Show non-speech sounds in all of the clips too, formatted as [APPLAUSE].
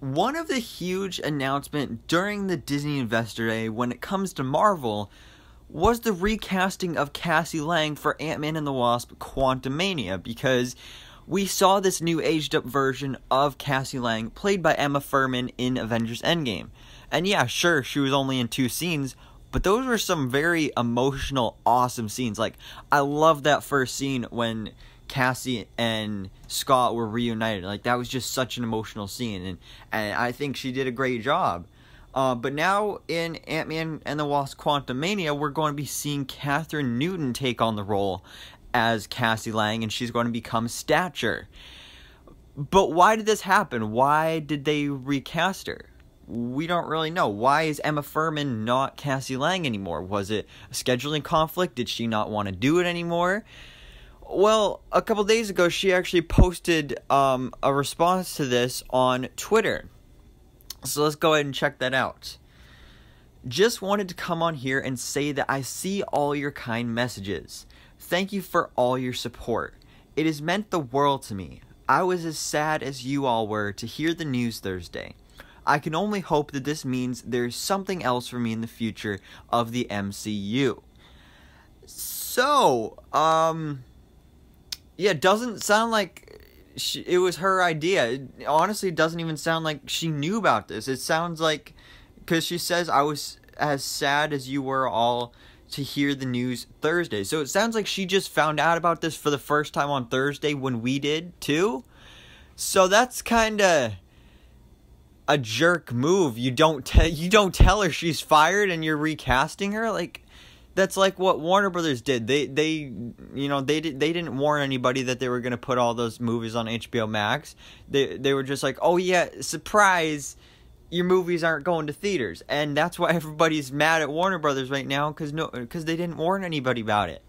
One of the huge announcement during the Disney Investor Day when it comes to Marvel was the recasting of Cassie Lang for Ant-Man and the Wasp Quantumania because we saw this new aged up version of Cassie Lang played by Emma Furman in Avengers Endgame. And yeah, sure, she was only in two scenes, but those were some very emotional, awesome scenes. Like, I love that first scene when Cassie and Scott were reunited. Like that was just such an emotional scene, and and I think she did a great job. Uh, but now in Ant Man and the Wasp: Quantum Mania, we're going to be seeing Catherine Newton take on the role as Cassie Lang, and she's going to become Stature. But why did this happen? Why did they recast her? We don't really know. Why is Emma Furman not Cassie Lang anymore? Was it a scheduling conflict? Did she not want to do it anymore? Well, a couple days ago, she actually posted um, a response to this on Twitter. So let's go ahead and check that out. Just wanted to come on here and say that I see all your kind messages. Thank you for all your support. It has meant the world to me. I was as sad as you all were to hear the news Thursday. I can only hope that this means there's something else for me in the future of the MCU. So, um, yeah, it doesn't sound like she, it was her idea. It honestly doesn't even sound like she knew about this. It sounds like because she says I was as sad as you were all to hear the news Thursday. So it sounds like she just found out about this for the first time on Thursday when we did too. So that's kind of a jerk move. You don't tell. you don't tell her she's fired and you're recasting her like that's like what Warner Brothers did. They they you know they did they didn't warn anybody that they were gonna put all those movies on HBO Max. They they were just like, oh yeah, surprise, your movies aren't going to theaters, and that's why [LAUGHS] everybody's mad at Warner Brothers right now because no because they didn't warn anybody about it.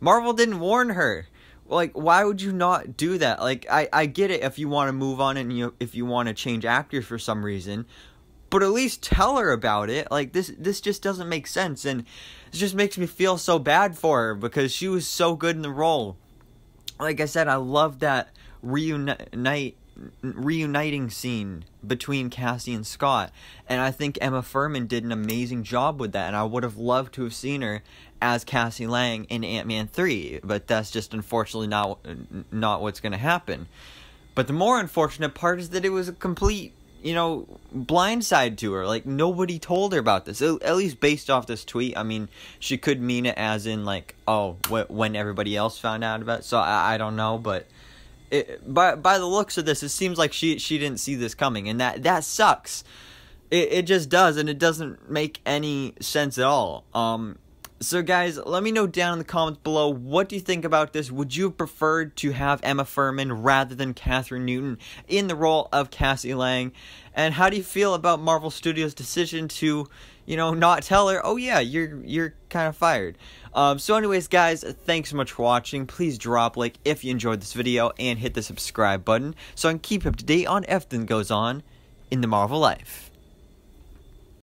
Marvel didn't warn her. Like, why would you not do that? Like, I, I get it if you want to move on and you if you want to change actors for some reason, but at least tell her about it. Like this this just doesn't make sense and it just makes me feel so bad for her because she was so good in the role. Like I said, I love that reunite reuniting scene between Cassie and Scott. And I think Emma Furman did an amazing job with that. And I would have loved to have seen her as Cassie Lang in Ant Man 3. But that's just unfortunately not, not what's going to happen. But the more unfortunate part is that it was a complete you know, blindside to her. Like, nobody told her about this. At least based off this tweet. I mean, she could mean it as in, like, oh, when everybody else found out about it. So I, I don't know, but. It, by by the looks of this, it seems like she she didn't see this coming, and that that sucks. It it just does, and it doesn't make any sense at all. Um, so, guys, let me know down in the comments below what do you think about this? Would you have preferred to have Emma Furman rather than Catherine Newton in the role of Cassie Lang? And how do you feel about Marvel Studios' decision to, you know, not tell her, oh yeah, you're you're kind of fired? Um, so, anyways, guys, thanks so much for watching. Please drop like if you enjoyed this video and hit the subscribe button so I can keep up to date on everything goes on in the Marvel life.